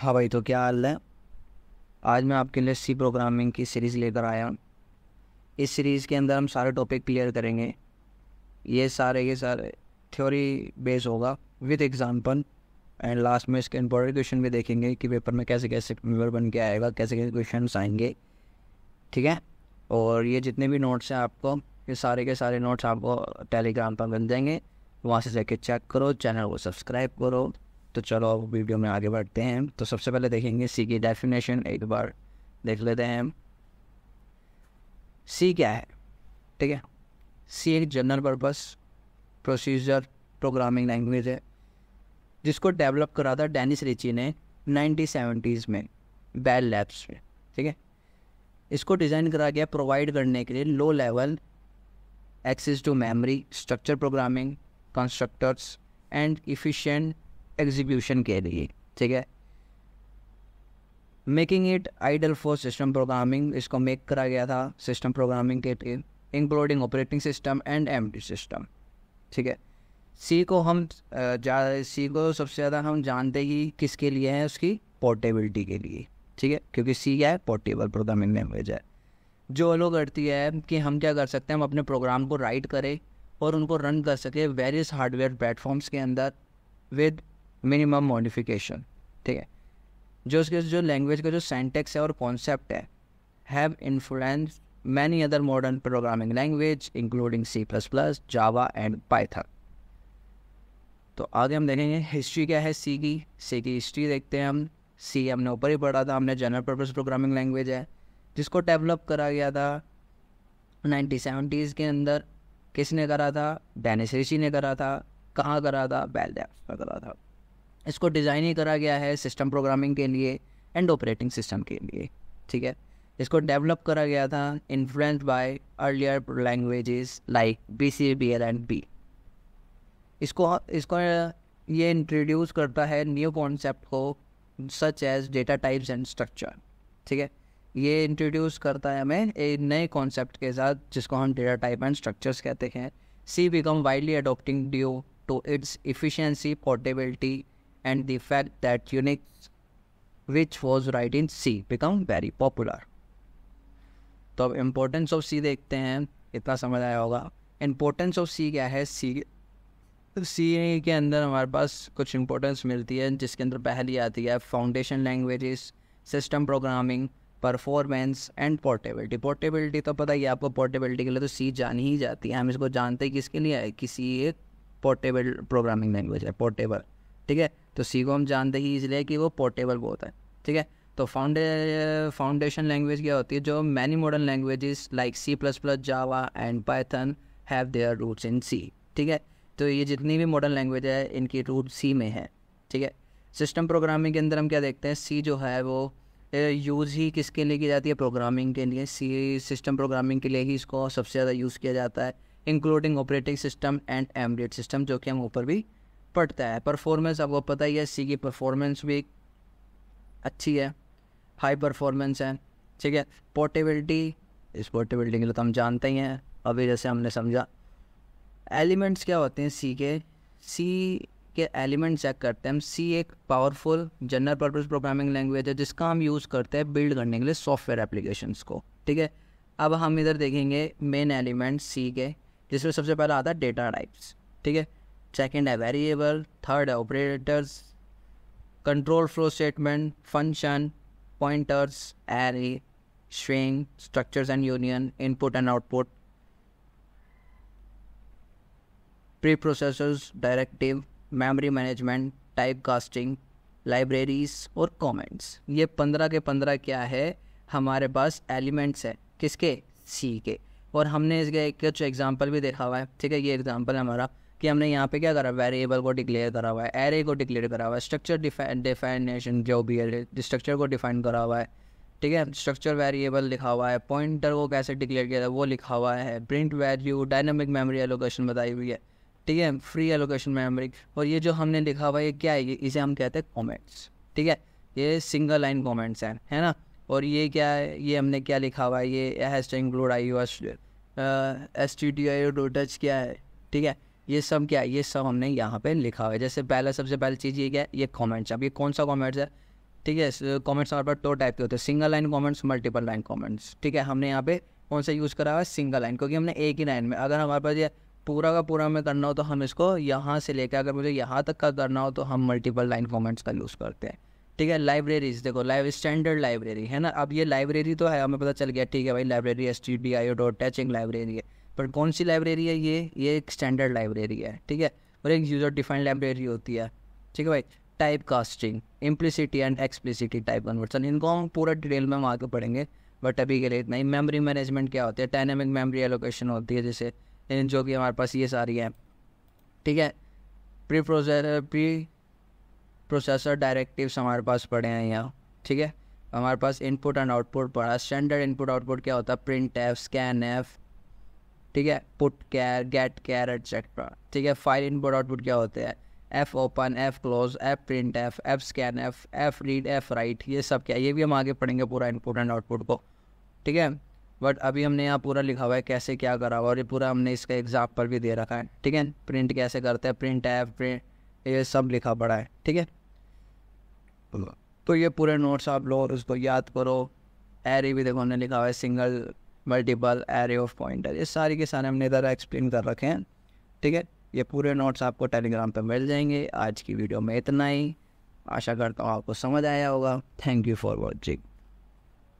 हाँ भाई तो क्या हाल है आज मैं आपके लिए सी प्रोग्रामिंग की सीरीज़ लेकर आया हूँ इस सीरीज़ के अंदर हम सारे टॉपिक क्लियर करेंगे ये सारे के सारे थ्योरी बेस होगा विद एग्जांपल एंड लास्ट में इसके इम्पोर्टेंट क्वेश्चन भी देखेंगे कि पेपर में कैसे कैसे पेपर बन के आएगा कैसे कैसे क्वेश्चन आएंगे ठीक है और ये जितने भी नोट्स हैं आपको ये सारे के सारे नोट्स आपको टेलीग्राम पर मिल जाएंगे वहाँ से जाके चेक करो चैनल को सब्सक्राइब करो तो चलो अब वीडियो में आगे बढ़ते हैं तो सबसे पहले देखेंगे सी की डेफिनेशन एक बार देख लेते हैं हम सी क्या है ठीक है सी एक general purpose procedure programming language है जिसको डेवलप करा था डेनिस रिची ने नाइनटीन सेवेंटीज़ में बैल लैब्स में ठीक है इसको डिज़ाइन करा गया प्रोवाइड करने के लिए low level access to memory structure programming constructors and efficient execution के लिए ठीक है making it ideal for system programming इसको मेक करा गया था सिस्टम प्रोग्रामिंग के लिए including operating system and M system ठीक है सी को हम सी को सबसे ज़्यादा हम जानते ही किसके लिए है उसकी पोर्टेबिलिटी के लिए ठीक है क्योंकि सी क्या है पोर्टेबल प्रोग्रामिंग लैंग्वेज है जो अलो करती है कि हम क्या कर सकते हैं हम अपने प्रोग्राम को राइट करें और उनको रन कर सके वेरियस हार्डवेयर प्लेटफॉर्म्स के अंदर विद मिनिमम मॉडिफिकेशन ठीक है जो उसके जो लैंग्वेज का जो सेंटेक्स है और कॉन्सेप्ट है have influence many other modern programming language including C plus plus Java and Python तो आगे हम देखेंगे हिस्ट्री क्या है सी की सी की हिस्ट्री देखते हैं हम सी हमने ऊपर ही पढ़ा था हमने जनरल पर्पज़ प्रोग्रामिंग लैंग्वेज है जिसको डेवलप करा गया था नाइन्टी सेवेंटीज़ के अंदर किसने करा था डेनिस रिची ने करा था कहाँ करा था बेल में करा था इसको डिज़ाइन ही करा गया है सिस्टम प्रोग्रामिंग के लिए एंड ऑपरेटिंग सिस्टम के लिए ठीक है इसको डेवलप करा गया था influenced by earlier languages like B C P L and B इसको इसको uh, ये इंट्रोड्यूस करता है न्यू कॉन्सेप्ट को such as data types and structure ठीक है ये इंट्रोड्यूस करता है हमें एक नए कॉन्सेप्ट के साथ जिसको हम डेटा टाइप एंड स्ट्रक्चर्स कहते हैं C become widely adopting due to its efficiency portability and the fact that Unix, which was right in C, become very popular. तो अब इम्पोर्टेंस ऑफ सी देखते हैं इतना समझ आया होगा इम्पोर्टेंस ऑफ सी क्या है सी सी के अंदर हमारे पास कुछ इम्पोर्टेंस मिलती है जिसके अंदर पहली आती है foundation languages system programming performance and portability portability तो पता ही आपको पोर्टेबिलिटी के लिए तो सी जानी ही जाती है हम इसको जानते हैं किसके लिए है कि सी एक पोर्टेबल प्रोग्रामिंग लैंग्वेज है पोर्टेबल ठीक है तो सी को हम जानते ही इसलिए कि वो पोर्टेबल होता है ठीक है तो फाउंडे फाउंडेशन लैंग्वेज क्या होती है जो many modern languages like C plus plus Java and Python have their roots in C ठीक है तो ये जितनी भी मॉडर्न लैंग्वेज है इनकी रूट सी में है ठीक है सिस्टम प्रोग्रामिंग के अंदर हम क्या देखते हैं सी जो है वो यूज़ ही किसके लिए की जाती है प्रोग्रामिंग के लिए सी सिस्टम प्रोग्रामिंग के लिए ही इसको सबसे ज़्यादा यूज़ किया जाता है including operating system and embedded system जो कि हम ऊपर भी पड़ता है परफॉर्मेंस आपको पता ही है सी की परफॉर्मेंस भी अच्छी है हाई परफॉर्मेंस है ठीक है पोर्टेबिलिटी इस पोर्टेबिलिटी के लिए तो हम जानते ही हैं अभी जैसे हमने समझा एलिमेंट्स क्या होते हैं सी के सी के एलिमेंट चेक करते हैं हम सी एक powerful general purpose programming language है जिसका हम यूज़ करते हैं बिल्ड करने के लिए सॉफ्टवेयर एप्लीकेशंस को ठीक है अब हम इधर देखेंगे मेन एलिमेंट सी के जिसमें सबसे पहला आता है डेटा टाइप्स ठीक है सेकेंड है वेरिएबल थर्ड है operators control flow statement function pointers array swing structure and union input and output preprocessors directive memory management type casting libraries और कॉमेंट्स ये पंद्रह के पंद्रह क्या है हमारे पास एलिमेंट्स है किसके सी के और हमने इसके कुछ एग्जाम्पल भी देखा हुआ है ठीक है ये एग्जाम्पल है हमारा कि हमने यहाँ पे क्या करा वेरिएबल को डिक्लेयर करा हुआ है एरे को डिक्लेयर करा हुआ है स्ट्रक्चर डिफाइनेशन जो भी है स्ट्रक्चर को डिफाइन करा हुआ है ठीक है स्ट्रक्चर वेरिएबल लिखा हुआ है पॉइंटर को कैसे डिक्लेयर किया था वो लिखा हुआ है print value dynamic memory allocation बताई हुई है ठीक है फ्री एलोकेशन मेमोरी और ये जो हमने लिखा हुआ है ये क्या है ये इसे हम कहते हैं कॉमेंट्स ठीक है ये सिंगल लाइन कॉमेंट्स हैं है ना और ये क्या है ये हमने क्या लिखा हुआ है ये has to include I U S T T I touch क्या है ठीक है ये सब क्या है ये सब हमने यहाँ पे लिखा हुआ है जैसे पहला सबसे पहले चीज़ ये क्या है ये कॉमेंट्स अब ये कौन सा कॉमेंट्स है ठीक है कॉमेंट्स uh, हमारे पास दो टाइप के होते हैं single line comments multiple line comments ठीक है हमने यहाँ पे कौन सा यूज़ करा हुआ है सिंगल लाइन क्योंकि हमने एक ही लाइन में अगर हमारे पास ये पूरा का पूरा हमें करना हो तो हम इसको यहाँ से लेकर अगर मुझे यहाँ तक का करना हो तो हम मल्टीपल लाइन कॉमेंट्स का यूज़ करते हैं ठीक है लाइब्रेरीज देखो लाइव स्टैंडर्ड लाइब्रेरी है ना अब ये लाइब्रेरी तो है हमें पता चल गया ठीक है भाई library S T D I O dot touching library है पर कौन सी लाइब्रेरी है ये ये एक स्टैंडर्ड लाइब्रेरी है ठीक है और एक यूज़र डिफाइंड लाइब्रेरी होती है ठीक है भाई type casting implicitly and explicitly type conversion इनको हम पूरा डिटेल में हम आगे पढ़ेंगे बट अभी के लिए इतना ही मेमोरी मैनेजमेंट क्या होती है डायनेमिक मेमोरी एलोकेशन होती है जैसे जो कि हमारे पास ये सारी हैं ठीक है preprocessor preprocessor directives हमारे पास पड़े हैं यहाँ ठीक है हमारे पास इनपुट एंड आउटपुट पड़ा स्टैंडर्ड इनपुट आउटपुट क्या होता है प्रिंट एफ स्कैन एफ ठीक है put char get char etcetera ठीक है फाइल इनपुट आउटपुट क्या होते हैं F open F close F print F F scan F F read F write ये सब क्या है ये भी हम आगे पढ़ेंगे पूरा इनपुट एंड आउटपुट को ठीक है बट अभी हमने यहाँ पूरा लिखा हुआ है कैसे क्या करा हुआ और ये पूरा हमने इसका एग्जाम्पल भी दे रखा है ठीक है प्रिंट कैसे करते हैं प्रिंट एफ प्रिंट ये सब लिखा पड़ा है ठीक है तो ये पूरे नोट्स आप लो उसको याद करो एरी भी देखो हमने लिखा हुआ है single multiple array of pointer ये सारे के सारे हमने इधर एक्सप्लेन कर रखे हैं ठीक है ये पूरे नोट्स आपको टेलीग्राम पर मिल जाएंगे आज की वीडियो में इतना ही आशा करता हूँ आपको समझ आया होगा थैंक यू फॉर वॉचिंग